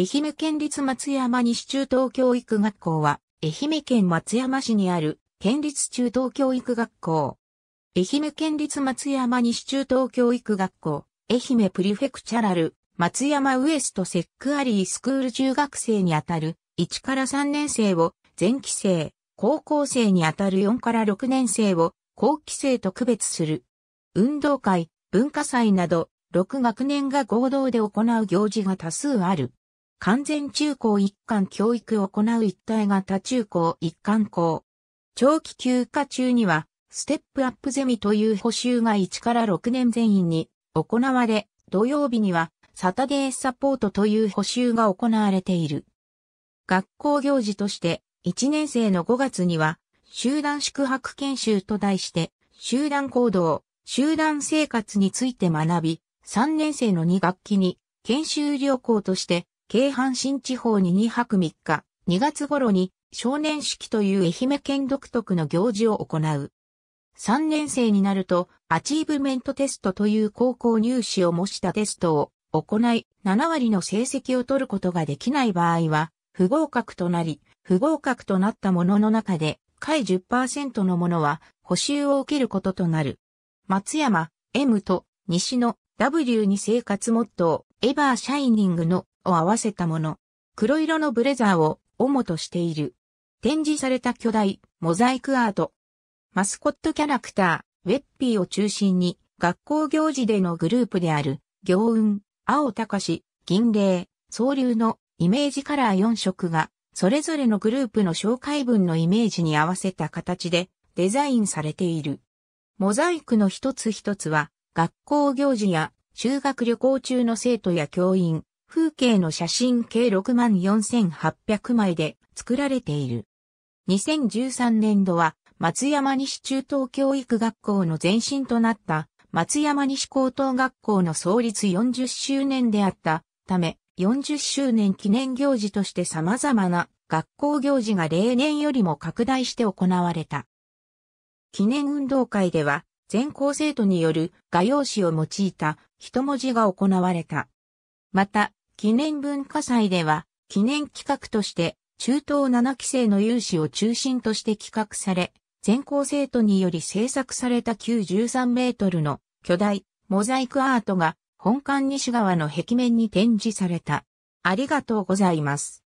愛媛県立松山西中等教育学校は、愛媛県松山市にある県立中等教育学校。愛媛県立松山西中等教育学校、愛媛プリフェクチャラル、松山ウエストセックアリースクール中学生にあたる1から3年生を前期生、高校生にあたる4から6年生を後期生と区別する。運動会、文化祭など、6学年が合同で行う行事が多数ある。完全中高一貫教育を行う一体型中高一貫校。長期休暇中には、ステップアップゼミという補修が1から6年全員に行われ、土曜日にはサタデーサポートという補修が行われている。学校行事として、1年生の5月には、集団宿泊研修と題して、集団行動、集団生活について学び、3年生の2学期に研修旅行として京阪神地方に2泊3日、2月頃に少年式という愛媛県独特の行事を行う。3年生になると、アチーブメントテストという高校入試を模したテストを行い、7割の成績を取ることができない場合は、不合格となり、不合格となったものの中で、下位10%のものは補修を受けることとなる。松山、M と西の W に生活モットー、エバーシャイニングのを合わせたもの。黒色のブレザーを主としている。展示された巨大モザイクアート。マスコットキャラクター、ウェッピーを中心に学校行事でのグループである行運、青隆、銀霊、総流のイメージカラー4色がそれぞれのグループの紹介文のイメージに合わせた形でデザインされている。モザイクの一つ一つは学校行事や修学旅行中の生徒や教員、風景の写真計64,800枚で作られている。2013年度は松山西中等教育学校の前身となった松山西高等学校の創立40周年であったため40周年記念行事として様々な学校行事が例年よりも拡大して行われた。記念運動会では全校生徒による画用紙を用いた一文字が行われた。また、記念文化祭では、記念企画として、中東7期生の有志を中心として企画され、全校生徒により制作された9 13メートルの巨大モザイクアートが本館西側の壁面に展示された。ありがとうございます。